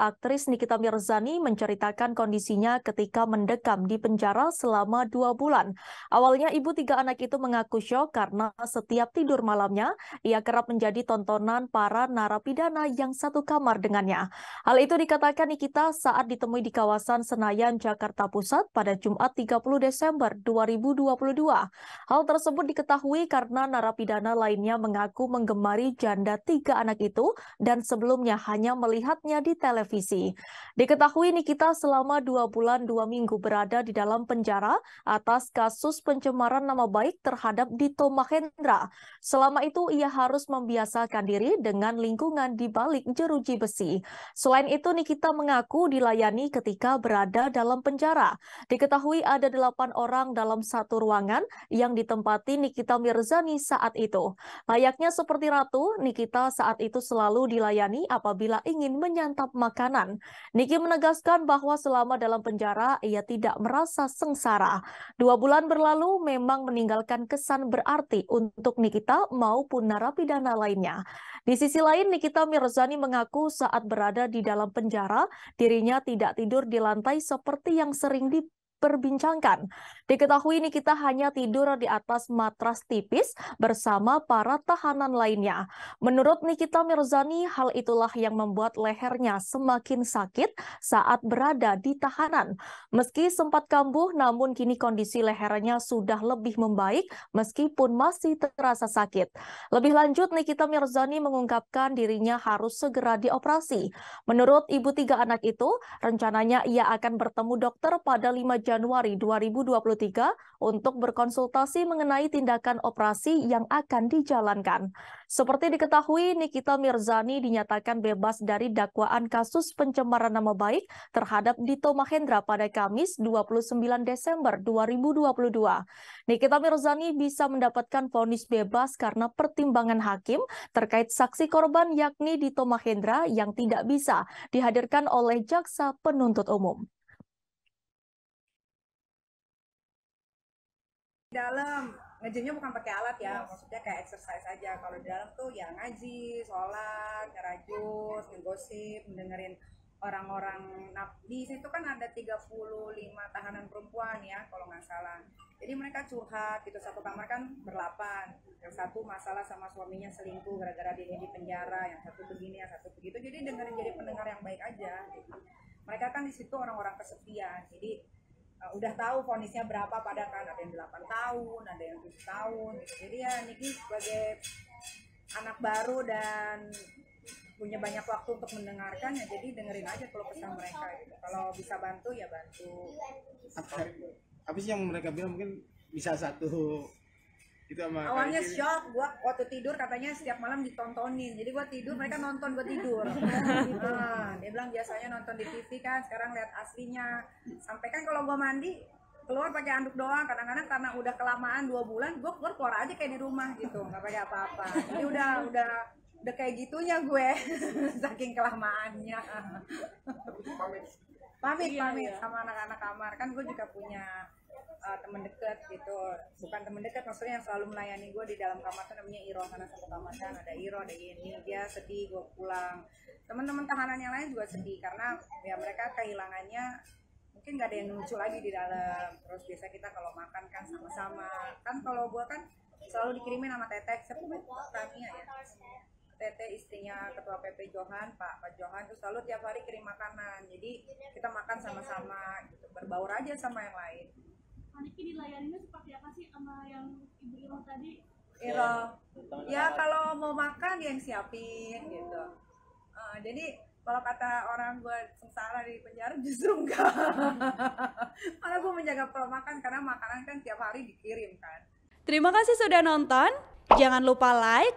aktris Nikita Mirzani menceritakan kondisinya ketika mendekam di penjara selama dua bulan. Awalnya ibu tiga anak itu mengaku syok karena setiap tidur malamnya, ia kerap menjadi tontonan para narapidana yang satu kamar dengannya. Hal itu dikatakan Nikita saat ditemui di kawasan Senayan, Jakarta Pusat pada Jumat 30 Desember 2022. Hal tersebut diketahui karena narapidana lainnya mengaku menggemari janda tiga anak itu dan sebelumnya hanya melihatnya di televisi televisi. Diketahui Nikita selama dua bulan dua minggu berada di dalam penjara atas kasus pencemaran nama baik terhadap Dito Mahendra. Selama itu ia harus membiasakan diri dengan lingkungan di balik jeruji besi. Selain itu Nikita mengaku dilayani ketika berada dalam penjara. Diketahui ada delapan orang dalam satu ruangan yang ditempati Nikita Mirzani saat itu. Layaknya seperti ratu, Nikita saat itu selalu dilayani apabila ingin menyantap makanan tekanan. Niki menegaskan bahwa selama dalam penjara ia tidak merasa sengsara. Dua bulan berlalu memang meninggalkan kesan berarti untuk Nikita maupun narapidana lainnya. Di sisi lain, Nikita Mirzani mengaku saat berada di dalam penjara, dirinya tidak tidur di lantai seperti yang sering di diperbincangkan. Diketahui ini kita hanya tidur di atas matras tipis bersama para tahanan lainnya. Menurut Nikita Mirzani, hal itulah yang membuat lehernya semakin sakit saat berada di tahanan. Meski sempat kambuh, namun kini kondisi lehernya sudah lebih membaik meskipun masih terasa sakit. Lebih lanjut, Nikita Mirzani mengungkapkan dirinya harus segera dioperasi. Menurut ibu tiga anak itu, rencananya ia akan bertemu dokter pada 5 Januari 2023 untuk berkonsultasi mengenai tindakan operasi yang akan dijalankan. Seperti diketahui, Nikita Mirzani dinyatakan bebas dari dakwaan kasus pencemaran nama baik terhadap Dito Mahendra pada Kamis 29 Desember 2022. Nikita Mirzani bisa mendapatkan vonis bebas karena pertimbangan hakim terkait saksi korban yakni Dito Mahendra yang tidak bisa dihadirkan oleh jaksa penuntut umum. di dalam ngejimnya bukan pakai alat ya yes. Iya. maksudnya kayak exercise aja kalau di dalam tuh ya ngaji sholat ngerajut ngegosip dengerin orang-orang nah, di situ kan ada 35 tahanan perempuan ya kalau nggak salah jadi mereka curhat gitu satu kamar kan berlapan yang satu masalah sama suaminya selingkuh gara-gara dia di penjara yang satu begini yang satu begitu jadi dengerin jadi pendengar yang baik aja gitu. mereka kan di situ orang-orang kesepian jadi uh, udah tahu vonisnya berapa pada kan ada yang 8 tahun ada yang 7 tahun gitu. jadi ya Niki sebagai anak baru dan punya banyak waktu untuk mendengarkan ya jadi dengerin aja kalau pesan mereka gitu. kalau bisa bantu ya bantu apa, apa sih yang mereka bilang mungkin bisa satu Gitu sama Awalnya shock, gua waktu tidur katanya setiap malam ditontonin. Jadi gua tidur, mereka nonton gua tidur. Ah, dia bilang biasanya nonton di TV kan, sekarang lihat aslinya. Sampai kan kalau gua mandi, keluar pakai anduk doang kadang-kadang karena udah kelamaan dua bulan gue keluar keluar aja kayak di rumah gitu nggak pakai apa-apa jadi udah udah udah kayak gitunya gue saking kelamaannya pamit iya, pamit iya. sama anak-anak kamar kan gue juga punya uh, eh, teman deket gitu bukan teman dekat maksudnya yang selalu melayani gue di dalam kamar tuh namanya Iro karena satu kamar kan ada Iro ada ini dia sedih gue pulang teman-teman tahanan yang lain juga sedih karena ya mereka kehilangannya mungkin nggak ada yang lucu lagi di dalam terus biasa kita kalau makan kan sama-sama kan kalau gue kan selalu dikirimin sama tetek sepupu Tania ya Tete istrinya Ketua PP Johan, Pak Pak Johan itu selalu tiap hari kirim makanan. Jadi kita makan sama-sama gitu, berbaur aja sama yang lain. Haniki dilayaninya seperti apa sih sama yang Ibu Iro tadi? Iro. Ya, kalau mau makan dia ya yang siapin gitu. Uh, jadi kalau kata orang gue sengsara di penjara justru enggak malah gue menjaga pola makan karena makanan kan tiap hari dikirim kan terima kasih sudah nonton jangan lupa like